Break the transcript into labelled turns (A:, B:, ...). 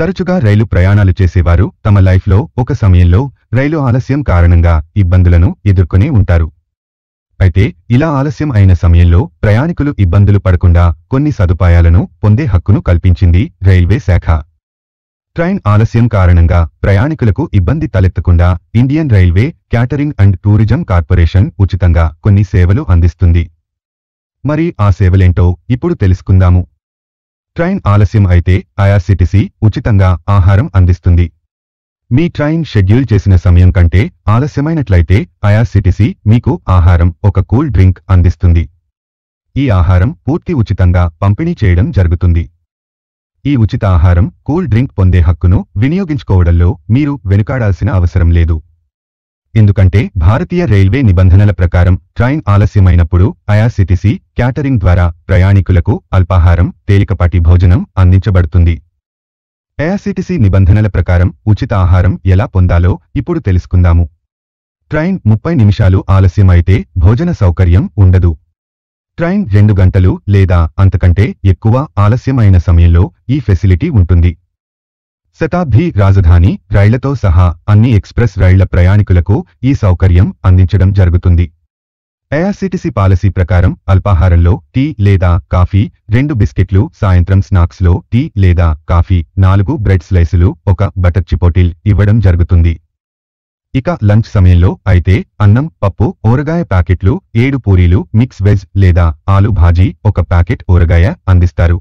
A: తరచుగా రైలు ప్రయాణాలు చేసేవారు తమ లైఫ్లో ఒక సమయంలో రైలు ఆలస్యం కారణంగా ఇబ్బందులను ఎదుర్కొనే ఉంటారు అయితే ఇలా ఆలస్యం అయిన సమయంలో ప్రయాణికులు ఇబ్బందులు పడకుండా కొన్ని సదుపాయాలను పొందే హక్కును కల్పించింది రైల్వే శాఖ ట్రైన్ ఆలస్యం కారణంగా ప్రయాణికులకు ఇబ్బంది తలెత్తకుండా Indian railway catering and tourism corporation ఉచితంగా కొన్ని సేవలు అందిస్తుంది మరి ఆ సేవలేంటో ఇప్పుడు తెలుసుకుందాము ట్రైన్ ఆలస్యం అయితే ఐఆర్సీటీసీ ఉచితంగా ఆహారం అందిస్తుంది మీ ట్రైన్ షెడ్యూల్ చేసిన సమయం కంటే ఆలస్యమైనట్లయితే ఐఆర్సీటీసీ మీకు ఆహారం ఒక కూల్ డ్రింక్ అందిస్తుంది ఈ ఆహారం పూర్తి ఉచితంగా పంపిణీ చేయడం జరుగుతుంది ఈ ఉచిత ఆహారం కూల్ డ్రింక్ పొందే హక్కును వినియోగించుకోవడంలో మీరు వెనుకాడాల్సిన అవసరం లేదు ఎందుకంటే భారతీయ రైల్వే నిబంధనల ప్రకారం ట్రైన్ ఆలస్యమైనప్పుడు అయాసిటిసి క్యాటరింగ్ ద్వారా ప్రయాణికులకు అల్పాహారం తేలికపాటి భోజనం అందించబడుతుంది ఐఆర్సిటిసి నిబంధనల ప్రకారం ఉచిత ఆహారం ఎలా పొందాలో ఇప్పుడు తెలుసుకుందాము ట్రైన్ ముప్పై నిమిషాలు ఆలస్యమైతే భోజన సౌకర్యం ఉండదు ట్రైన్ రెండు గంటలు లేదా అంతకంటే ఎక్కువ ఆలస్యమైన సమయంలో ఈ ఫెసిలిటీ ఉంటుంది శతాబ్ది రాజధాని రైళ్లతో సహా అన్ని ఎక్స్ప్రెస్ రైళ్ల ప్రయాణికులకు ఈ సౌకర్యం అందించడం జరుగుతుంది ఏఆర్సీటీసీ పాలసీ ప్రకారం అల్పాహారంలో టీ లేదా కాఫీ రెండు బిస్కెట్లు సాయంత్రం స్నాక్స్లో టీ లేదా కాఫీ నాలుగు బ్రెడ్ స్లైసులు ఒక బటర్ చిపోటిల్ ఇవ్వడం జరుగుతుంది ఇక లంచ్ సమయంలో అయితే అన్నం పప్పు ఊరగాయ ప్యాకెట్లు ఏడు పూరీలు మిక్స్ వెజ్ లేదా ఆలు భాజీ ఒక ప్యాకెట్ ఊరగాయ అందిస్తారు